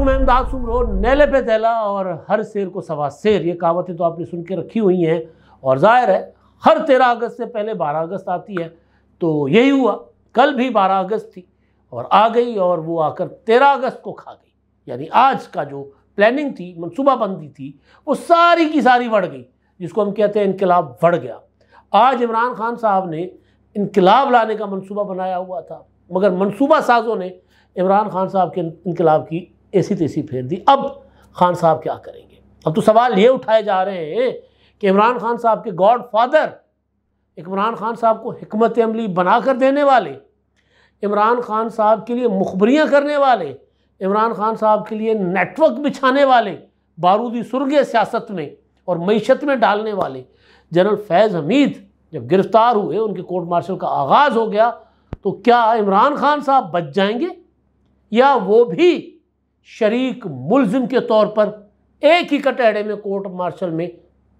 उनैन दास उमरो नैले पे तैला और हर शेर को सवा शेर ये कहावतें तो आपने सुन के रखी हुई हैं और ज़ाहिर है हर तेरह अगस्त से पहले बारह अगस्त आती है तो यही हुआ कल भी बारह अगस्त थी और आ गई और वो आकर तेरह अगस्त को खा गई यानी आज का जो प्लानिंग थी मनसूबाबंदी थी वो सारी की सारी बढ़ गई जिसको हम कहते हैं इनकलाब बढ़ गया आज इमरान खान साहब ने इनकलाब लाने का मनसूबा बनाया हुआ था मगर मनसूबा साजों ने इमरान खान साहब के इनकलाब की ऐसी तैसी तो फेर दी अब खान साहब क्या करेंगे अब तो सवाल ये उठाए जा रहे हैं कि इमरान खान साहब के गॉड फादर इमरान खान साहब को हमत अमली बना कर देने वाले इमरान खान साहब के लिए मुखबरियाँ करने वाले इमरान खान साहब के लिए नेटवर्क बिछाने वाले बारूदी सुरगे सियासत में और मीशत में डालने वाले जनरल फैज़ हमीद जब गिरफ्तार हुए उनके कोर्ट मार्शल का आगाज़ हो गया तो क्या इमरान खान साहब बच जाएंगे या वो भी शरीक मुलजिम के तौर पर एक ही कटहरे में कोर्ट मार्शल में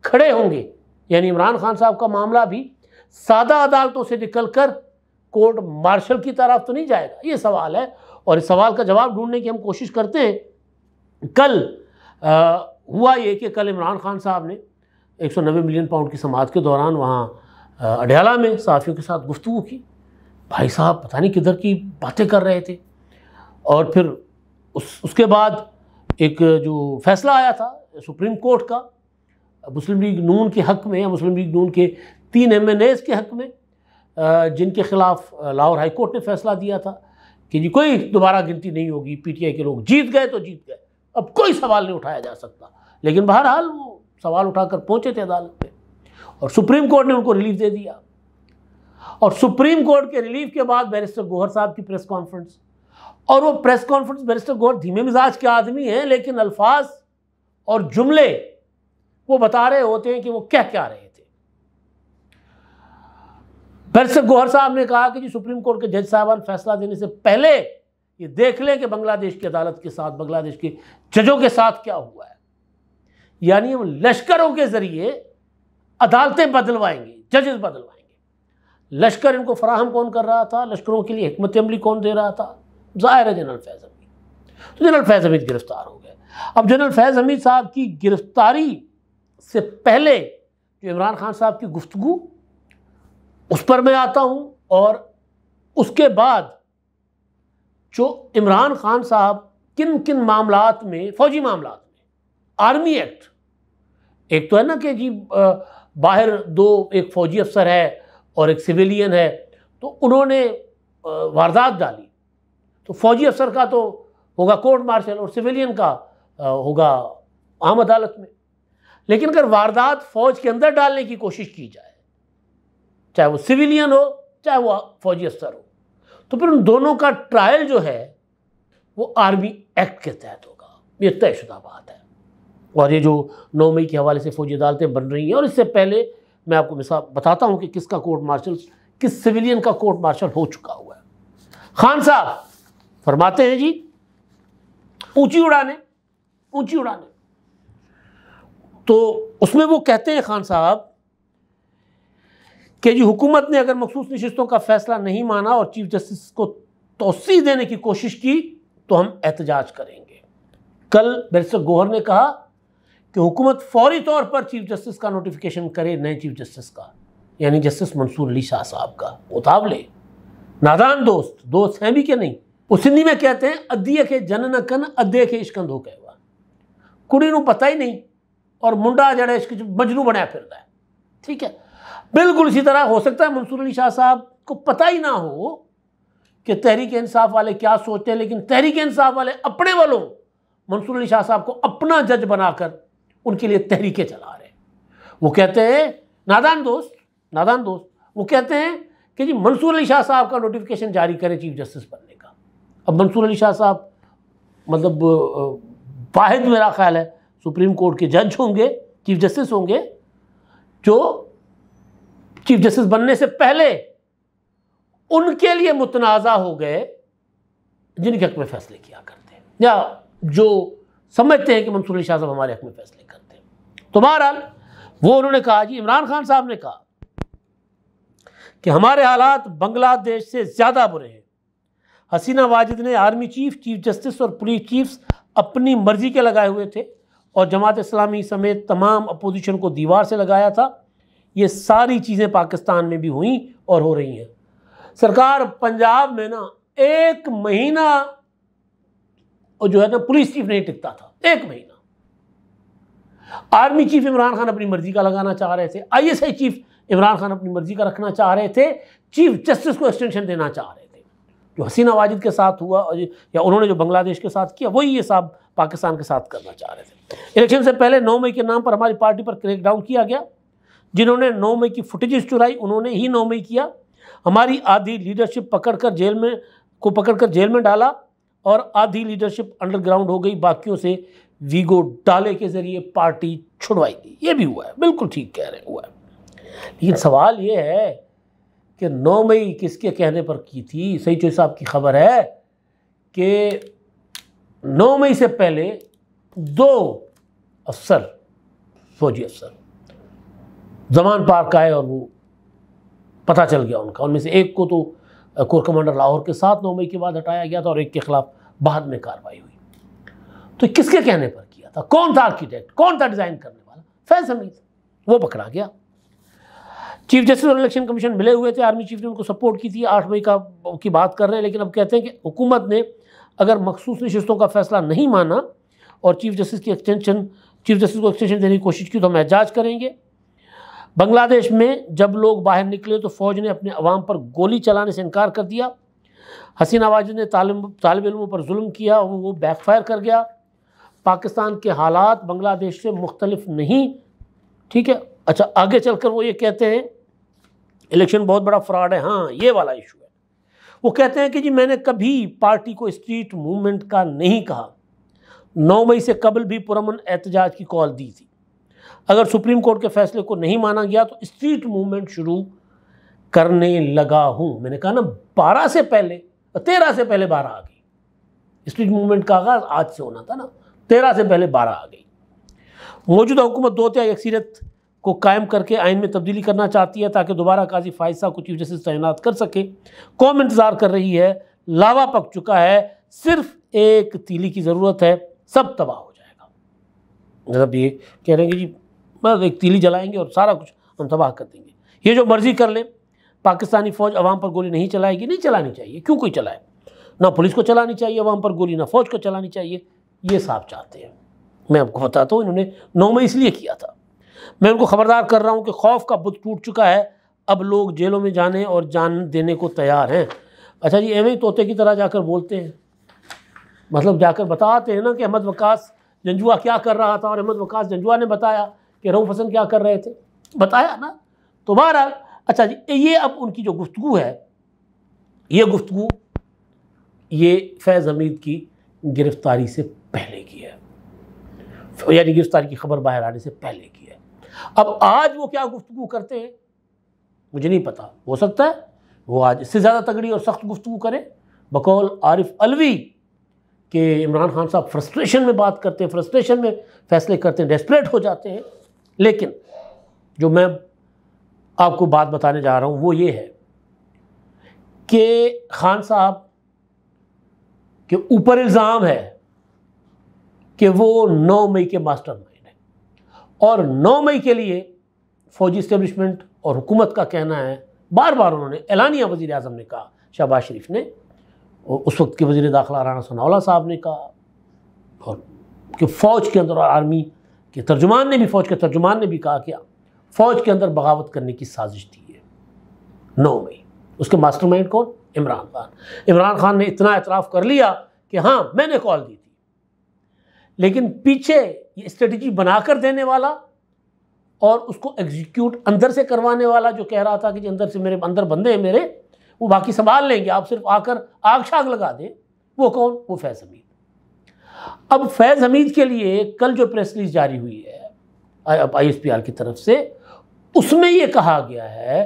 खड़े होंगे यानी इमरान खान साहब का मामला भी सादा अदालतों से निकलकर कोर्ट मार्शल की तरफ तो नहीं जाएगा ये सवाल है और इस सवाल का जवाब ढूंढने की हम कोशिश करते हैं कल आ, हुआ ये कि कल इमरान खान साहब ने 190 मिलियन पाउंड की समाज के दौरान वहाँ अडयाला में साफियों के साथ गुफ्तु की भाई साहब पता नहीं किधर की बातें कर रहे थे और फिर उस उसके बाद एक जो फैसला आया था सुप्रीम कोर्ट का मुस्लिम लीग नून के हक़ में या मुस्लिम लीग नून के तीन एम एन एज के हक़ में जिनके ख़िलाफ़ लाहौर हाई कोर्ट ने फैसला दिया था कि जी कोई दोबारा गिनती नहीं होगी पीटीआई के लोग जीत गए तो जीत गए अब कोई सवाल नहीं उठाया जा सकता लेकिन बहरहाल वो सवाल उठाकर पहुंचे थे अदालत में और सुप्रीम कोर्ट ने उनको रिलीफ दे दिया और सुप्रीम कोर्ट के रिलीफ के बाद बैरिस्टर गोहर साहब की प्रेस कॉन्फ्रेंस और वो प्रेस कॉन्फ्रेंस बैरिस्टर गौर धीमे मिजाज के आदमी हैं लेकिन अल्फाज और जुमले वो बता रहे होते हैं कि वो क्या क्या रहे थे बैरिस्टर गौहर साहब ने कहा कि जी सुप्रीम कोर्ट के जज साहबान फैसला देने से पहले ये देख लें कि बांग्लादेश की अदालत के साथ बांग्लादेश के जजों के साथ क्या हुआ है यानी हम लश्करों के ज़रिए अदालतें बदलवाएंगे जजेस बदलवाएंगे लश्कर इनको फराहम कौन कर रहा था लश्करों के लिए हमत अमली कौन दे रहा था ज़ाहिर है जनरल फैज़ हमीद तो जनरल फैज़ हमीद गिरफ्तार हो गए अब जनरल फैज़ हमीद साहब की गिरफ्तारी से पहले जो इमरान खान साहब की गुफ्तु उस पर मैं आता हूँ और उसके बाद जो इमरान खान साहब किन किन मामला में फ़ौजी मामला में आर्मी एक्ट एक तो है ना कि जी बाहर दो एक फ़ौजी अफसर है और एक सिविलियन है तो उन्होंने वारदात डाली तो फौजी अफसर का तो होगा कोर्ट मार्शल और सिविलियन का होगा आम अदालत में लेकिन अगर वारदात फौज के अंदर डालने की कोशिश की जाए चाहे वो सिविलियन हो चाहे वो फौजी अफसर हो तो फिर उन दोनों का ट्रायल जो है वो आर्मी एक्ट के तहत होगा ये तयशुदा बात है और ये जो नौ मई के हवाले से फौजी अदालतें बन रही हैं और इससे पहले मैं आपको मिसाल बताता हूँ कि किसका कोर्ट मार्शल किस सिविलियन का कोर्ट मार्शल हो चुका हुआ है खान साहब फरमाते हैं जी ऊंची उड़ाने ऊंची उड़ाने तो उसमें वो कहते हैं खान साहब कि जी हुकूमत ने अगर मखसूस नशस्तों का फैसला नहीं माना और चीफ जस्टिस को तोसी देने की कोशिश की तो हम एहतजाज करेंगे कल बैरिस्टर गोहर ने कहा कि हुकूमत फौरी तौर पर चीफ जस्टिस का नोटिफिकेशन करे नए चीफ जस्टिस का यानी जस्टिस मंसूर अली शाह साहब का उतावले नादान दोस्त दोस्त हैं भी क्या नहीं सिंधी में कहते हैं ਹੈ के ਕੇ ਜਨ ਨ ਕਨ ਅੱਧੇ ਕੇ ਇਸ਼ਕੰਦ ਹੋ ਕਹਿਵਾ ਕੁੜੀ पता ही नहीं और मुंडा जड़ा इश्क मजनू बनाया फिर है ठीक है बिल्कुल इसी तरह हो सकता है मंसूर अली शाह साहब को पता ही ना हो कि तहरीक इंसाफ वाले क्या सोचते हैं लेकिन तहरीक इंसाफ वाले अपने वालों मंसूर अली शाह साहब को अपना जज बनाकर उनके लिए तहरीकें चला रहे हैं वो कहते हैं नादान दोस्त नादान दोस्त वो कहते हैं कि जी मंसूर अली शाह साहब का नोटिफिकेशन जारी करें चीफ जस्टिस बनने अब मंसूर अली शाह साहब मतलब वाहिद मेरा ख्याल है सुप्रीम कोर्ट के जज होंगे चीफ जस्टिस होंगे जो चीफ जस्टिस बनने से पहले उनके लिए मुतनाज़ा हो गए जिनके हक में फैसले किया करते हैं या जो समझते हैं कि मंसूर अली शाह साहब हमारे हक में फैसले करते हैं तो बहरहाल वो उन्होंने कहा जी इमरान खान साहब ने कहा कि हमारे हालात बांग्लादेश से ज़्यादा बुरे हैं हसीना वाजिद ने आर्मी चीफ चीफ जस्टिस और पुलिस चीफ्स अपनी मर्जी के लगाए हुए थे और जमात इस्लामी समेत तमाम अपोजिशन को दीवार से लगाया था ये सारी चीज़ें पाकिस्तान में भी हुई और हो रही हैं सरकार पंजाब में ना एक महीना और जो है ना पुलिस चीफ नहीं टिकता था एक महीना आर्मी चीफ इमरान खान अपनी मर्जी का लगाना चाह रहे थे आईएसआई चीफ इमरान खान अपनी मर्जी का रखना चाह रहे थे चीफ जस्टिस को एक्सटेंशन देना चाह रहे जो हसीना वाजिद के साथ हुआ और या उन्होंने जो बांग्लादेश के साथ किया वही ये साहब पाकिस्तान के साथ करना चाह रहे थे इलेक्शन से पहले नौ मई के नाम पर हमारी पार्टी पर क्रैकडाउन किया गया जिन्होंने नौ मई की फुटेज चुराई उन्होंने ही नौ मई किया हमारी आधी लीडरशिप पकड़कर जेल में को पकड़कर जेल में डाला और आधी लीडरशिप अंडरग्राउंड हो गई बाकियों से वीगो डाले के ज़रिए पार्टी छुड़वाई गई ये भी हुआ है बिल्कुल ठीक कह रहे हुआ है लेकिन सवाल ये है कि नौ मई किसके कहने पर की थी सही चोई साहब की खबर है कि नौ मई से पहले दो अफसर फौजी अफसर जमान पार्क आए और वो पता चल गया उनका उनमें से एक को तो कोर कमांडर लाहौर के साथ नौ मई के बाद हटाया गया था और एक के खिलाफ बाद में कार्रवाई हुई तो किसके कहने पर किया था कौन था आर्किटेक्ट कौन था डिज़ाइन करने वाला फैसल नहीं था वो पकड़ा गया चीफ जस्टिस और इलेक्शन कमीशन मिले हुए थे आर्मी चीफ ने उनको सपोर्ट की थी आठ मई का की बात कर रहे हैं लेकिन अब कहते हैं कि हुकूमत ने अगर मखसूस नशस्तों का फैसला नहीं माना और चीफ जस्टिस की एक्सटेंशन चीफ जस्टिस को एक्सटेंशन देने की कोशिश की तो हम एजाज करेंगे बांग्लादेश में जब लोग बाहर निकले तो फ़ौज ने अपने अवाम पर गोली चलाने से इनकार कर दिया हसीना वाजिद ने तालब इलमों पर जुल्म किया और वो बैकफायर कर गया पाकिस्तान के हालात बांग्लादेश से मुख्तलफ नहीं ठीक है अच्छा आगे चल कर वो ये कहते हैं इलेक्शन बहुत बड़ा फ्रॉड है हाँ ये वाला इशू है वो कहते हैं कि जी मैंने कभी पार्टी को स्ट्रीट मूवमेंट का नहीं कहा नौ मई से कबल भी पुरमन एहतजाज की कॉल दी थी अगर सुप्रीम कोर्ट के फैसले को नहीं माना गया तो स्ट्रीट मूवमेंट शुरू करने लगा हूँ मैंने कहा ना बारह से पहले तेरह से पहले बारह आ गई स्ट्रीट मूवमेंट का आगाज आज से होना था ना तेरह से पहले बारह आ गई मौजूदा हुकूमत दो तिहाई अक्सरियत को कायम करके आइन में तब्दीली करना चाहती है ताकि दोबारा काजी फायद साहब को चीफ जस्टिस तैनात कर सके कौम इंतज़ार कर रही है लावा पक चुका है सिर्फ एक तीली की ज़रूरत है सब तबाह हो जाएगा मतलब ये कह रहे हैं कि जी बस एक तीली जलाएंगे और सारा कुछ हम तबाह कर देंगे ये जो मर्ज़ी कर लें पाकिस्तानी फ़ौज अवाम पर गोली नहीं चलाएगी नहीं चलानी चाहिए क्यों कोई चलाए ना पुलिस को चलानी चाहिए अवाम पर गोली ना फ़ौज को चलानी चाहिए ये साहब चाहते हैं मैं आपको बताता हूँ इन्होंने नौ में इसलिए किया था मैं उनको खबरदार कर रहा हूँ कि खौफ का बुत टूट चुका है अब लोग जेलों में जाने और जान देने को तैयार हैं अच्छा जी एवं तोते की तरह जाकर बोलते हैं मतलब जाकर बताते हैं ना कि अहमद वकास जंजुआ क्या कर रहा था और अहमद वकास जंजुआ ने बताया कि रऊ फसन क्या कर रहे थे बताया ना तो बहरहाल अच्छा जी ये अब उनकी जो गुफ्तु है ये गुफ्तु ये फैज़ हमीद की गिरफ्तारी से पहले की है यानी गिरफ्तारी की खबर बाहर आने से पहले की है अब आज वो क्या गुफ्तु करते हैं मुझे नहीं पता हो सकता है वो आज इससे ज़्यादा तगड़ी और सख्त गुफ्तु करें बकौल आरिफ अलवी के इमरान खान साहब फ्रस्ट्रेशन में बात करते हैं फ्रस्ट्रेशन में फैसले करते हैं डेस्परेट हो जाते हैं लेकिन जो मैं आपको बात बताने जा रहा हूँ वो ये है कि खान साहब के ऊपर इल्ज़ाम है कि वो नौ मई के मास्टर में और 9 मई के लिए फौजी इस्टेब्लिशमेंट और हुकूमत का कहना है बार बार उन्होंने एलानिया वज़ी अजम ने कहा शहबाज शरीफ ने उस वक्त के वज़ी दाखिला राना सनावला साहब ने कहा और कि फ़ौज के अंदर और आर्मी के तर्जुमान ने भी फ़ौज के तर्जुमान ने भी कहा कि फ़ौज के अंदर बगावत करने की साजिश थी है नौ मई उसके मास्टर माइंड कौन इमरान खान इमरान खान ने इतना एतराफ़ कर लिया कि हाँ मैंने कॉल दी लेकिन पीछे ये स्ट्रेटजी बनाकर देने वाला और उसको एग्जीक्यूट अंदर से करवाने वाला जो कह रहा था कि अंदर से मेरे अंदर बंदे हैं मेरे वो बाकी संभाल लेंगे आप सिर्फ आकर आग छाग लगा दें वो कौन वो फैज़ हमीद अब फैज़ हमीद के लिए कल जो प्रेस रिलीज जारी हुई है अब आई की तरफ से उसमें ये कहा गया है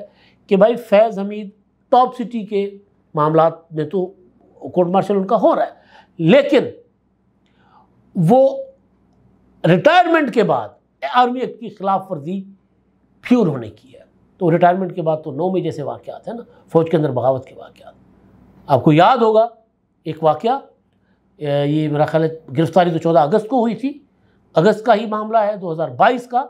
कि भाई फैज़ हमीद टॉप सिटी के मामला में तो कोर्ट मार्शल उनका हो रहा है लेकिन वो रिटायरमेंट के बाद आर्मी एक्ट की खिलाफ वर्जी फिर उन्होंने की है तो रिटायरमेंट के बाद तो नौ में जैसे वाक़ात हैं ना फ़ौज के अंदर बगावत के वाक़ आपको याद होगा एक वाक़ ये मेरा ख्याल गिरफ्तारी तो चौदह अगस्त को हुई थी अगस्त का ही मामला है 2022 का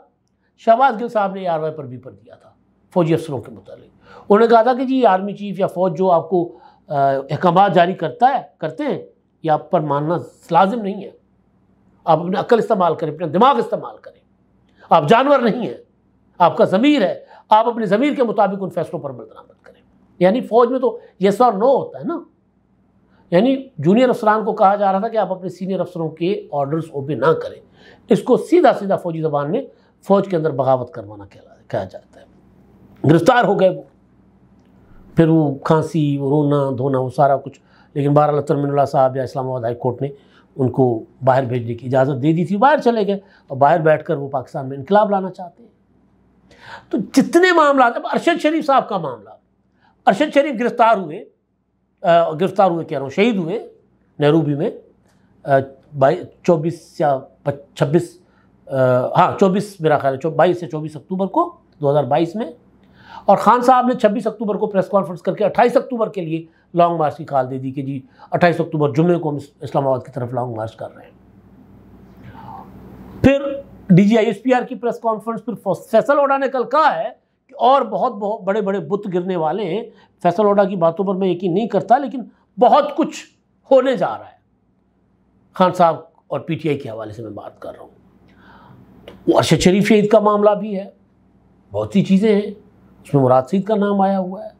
शहबाज गिल साहब ने आर वाई पर भी पर दिया था फ़ौजी अफसरों के मुतालिक उन्होंने कहा था कि जी आर्मी चीफ या फ़ौज जो आपको अहकाम जारी करता है करते हैं ये आप पर मानना लाजिम नहीं है आप अपने अकल इस्तेमाल करें अपना दिमाग इस्तेमाल करें आप जानवर नहीं हैं आपका ज़मीर है आप अपनी ज़मीर के मुताबिक उन फैसलों पर अमल दरामद करें यानी फ़ौज में तो येस और नो होता है ना यानी जूनियर अफसरान को कहा जा रहा था कि आप अपने सीनियर अफसरों के ऑर्डर्स ओबे ना करें इसको सीधा सीधा फौजी जबान में फ़ौज के अंदर बगावत करवाना कहा जाता है गिरफ्तार हो गए वो फिर वो खांसी वो रोना धोना वो सारा कुछ लेकिन बारह तरमिनला साहब या इस्लामाबाद हाई कोर्ट ने उनको बाहर भेजने की इजाज़त दे दी थी बाहर चले गए और बाहर बैठकर वो पाकिस्तान में इनकलाब लाना चाहते हैं तो जितने मामला अब अरशद शरीफ साहब का मामला अरशद शरीफ गिरफ्तार हुए गिरफ्तार हुए कह रहा हूँ शहीद हुए नेहरूबी में बाई चौबीस या छब्बीस हाँ चौबीस मेरा ख्याल है बाईस से चौबीस अक्टूबर को 2022 में और ख़ान साहब ने 26 अक्टूबर को प्रेस कॉन्फ्रेंस करके 28 अक्टूबर के लिए लॉन्ग मार्च की कॉल दे दी कि जी 28 अक्टूबर जुमे को हम इस्लामाबाद की तरफ लॉन्ग मार्च कर रहे हैं फिर डीजीआईएसपीआर की प्रेस कॉन्फ्रेंस फिर फैसल ओडा ने कल कहा है कि और बहुत बहुत बड़े बड़े बुत गिरने वाले हैं फैसल ओडा की बातों पर मैं यकीन नहीं करता लेकिन बहुत कुछ होने जा रहा है खान साहब और पीटीआई के हवाले से मैं बात कर रहा हूँ तो अरशद शरीफ शहीद का मामला भी है बहुत सी चीज़ें हैं उसमें मुराद शहीद का नाम आया हुआ है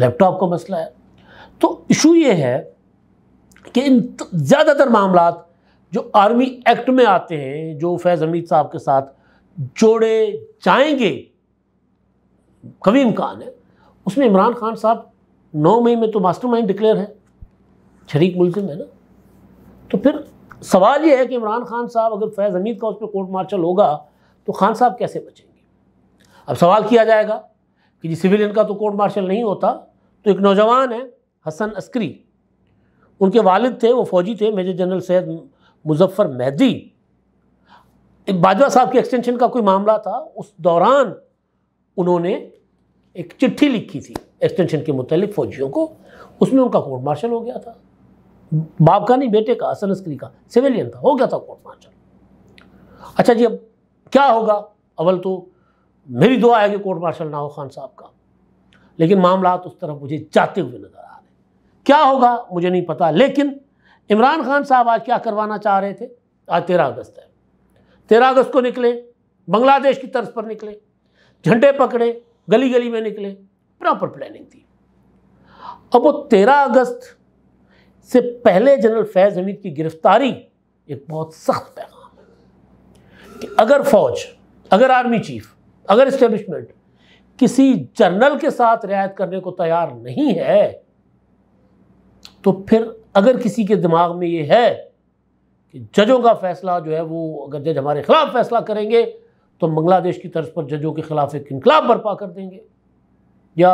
लैपटॉप का मसला है तो इशू ये है कि इन ज़्यादातर मामला जो आर्मी एक्ट में आते हैं जो फैज़ हमीद साहब के साथ जोड़े जाएंगे कभी इम्कान है उसमें इमरान खान साहब नौ मई में तो मास्टर माइंड डिक्लेयर है शरीक मुलजिम है ना तो फिर सवाल ये है कि इमरान खान साहब अगर फैज़ हमीद का उस पर कोर्ट मार्शल होगा तो खान साहब कैसे बचेंगे अब सवाल किया जाएगा कि जी सिविलियन का तो कोर्ट मार्शल नहीं होता तो एक नौजवान है हसन अस्करी उनके वालिद थे वो फ़ौजी थे मेजर जनरल सैद मुजफ्फर मेहदी बाजवा साहब के एक्सटेंशन का कोई मामला था उस दौरान उन्होंने एक चिट्ठी लिखी थी एक्सटेंशन के मुतलिक फ़ौजियों को उसमें उनका कोर्ट मार्शल हो गया था बाप का नहीं बेटे का हसन अस्करी का सिविलियन था हो गया था कोर्ट मार्शल अच्छा जी अब क्या होगा अवल तो मेरी दुआ है कि कोर्ट मार्शल ना हो खान साहब का लेकिन मामला उस तरफ मुझे जाते हुए नजर आ क्या होगा मुझे नहीं पता लेकिन इमरान खान साहब आज क्या करवाना चाह रहे थे आज तेरह अगस्त है तेरह अगस्त को निकले बांग्लादेश की तर्ज पर निकले झंडे पकड़े गली गली में निकले प्रॉपर प्लानिंग थी अब वो तेरह अगस्त से पहले जनरल फैज़ हमीद की गिरफ्तारी एक बहुत सख्त पैगाम है कि अगर फौज अगर आर्मी चीफ अगर इस्टेब्लिशमेंट किसी जनरल के साथ रियायत करने को तैयार नहीं है तो फिर अगर किसी के दिमाग में ये है कि जजों का फैसला जो है वो अगर जज हमारे खिलाफ फैसला करेंगे तो बांग्लादेश की तर्ज पर जजों के खिलाफ एक इनकलाब बर्पा कर देंगे या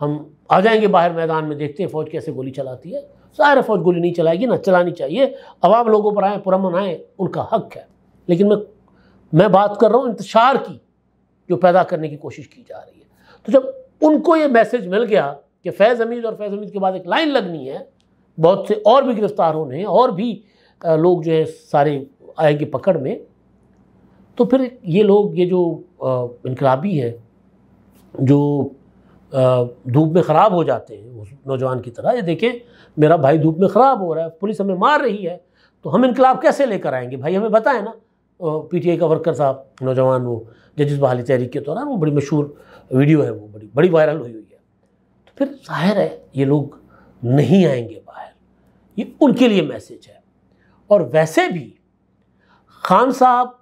हम आ जाएंगे बाहर मैदान में देखते हैं फौज कैसे गोली चलाती है सारे फौज गोली नहीं चलाएगी ना चलानी चाहिए अवाम लोगों पर आए पुरमन आए उनका हक है लेकिन मैं मैं बात कर रहा हूँ इंतशार की जो पैदा करने की कोशिश की जा रही है तो जब उनको ये मैसेज मिल गया कि फैज़ हमीद और फैज़ हमीद के बाद एक लाइन लगनी है बहुत से और भी गिरफ्तार होने हैं और भी लोग जो है सारे आएंगे पकड़ में तो फिर ये लोग ये जो इनकलाबी है जो धूप में ख़राब हो जाते हैं उस नौजवान की तरह ये देखें मेरा भाई धूप में ख़राब हो रहा है पुलिस हमें मार रही है तो हम इनकलाब कैसे लेकर आएंगे भाई हमें बताएं ना पीटीआई का वर्कर साहब नौजवान वो जजिस बहाली तहरीक के दौरान वो बड़ी मशहूर वीडियो है वो बड़ी बड़ी वायरल हुई हुई फिर जाहिर है ये लोग नहीं आएंगे बाहर ये उनके लिए मैसेज है और वैसे भी खान साहब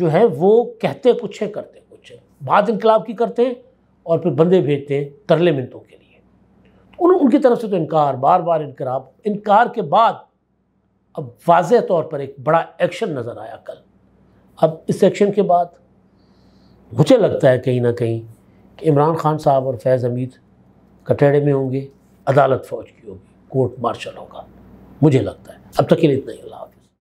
जो है वो कहते कुछ है करते कुछ है बात इनकलाब की करते हैं और फिर बंदे भेजते हैं तरले मिनतों के लिए तो उन उनकी तरफ से तो इनकार बार बार इनकलाब इनकार के बाद अब वाज तौर पर एक बड़ा एक्शन नज़र आया कल अब इस एक्शन के बाद मुझे लगता है कहीं ना कहीं कि इमरान खान साहब और फैज़ हमीद कटहरे में होंगे अदालत फौज की होगी कोर्ट मार्शल होगा मुझे लगता है अब तक के लिए इतना ही अल्लाह